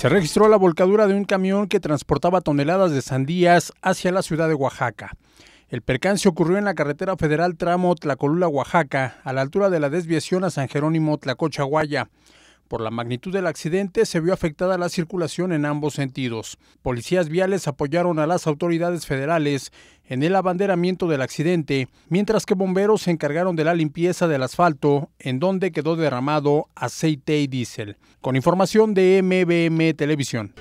Se registró la volcadura de un camión que transportaba toneladas de sandías hacia la ciudad de Oaxaca. El percance ocurrió en la carretera federal tramo Tlacolula-Oaxaca, a la altura de la desviación a San Jerónimo-Tlacochahuaya. Por la magnitud del accidente se vio afectada la circulación en ambos sentidos. Policías viales apoyaron a las autoridades federales en el abanderamiento del accidente, mientras que bomberos se encargaron de la limpieza del asfalto, en donde quedó derramado aceite y diésel. Con información de MBM Televisión.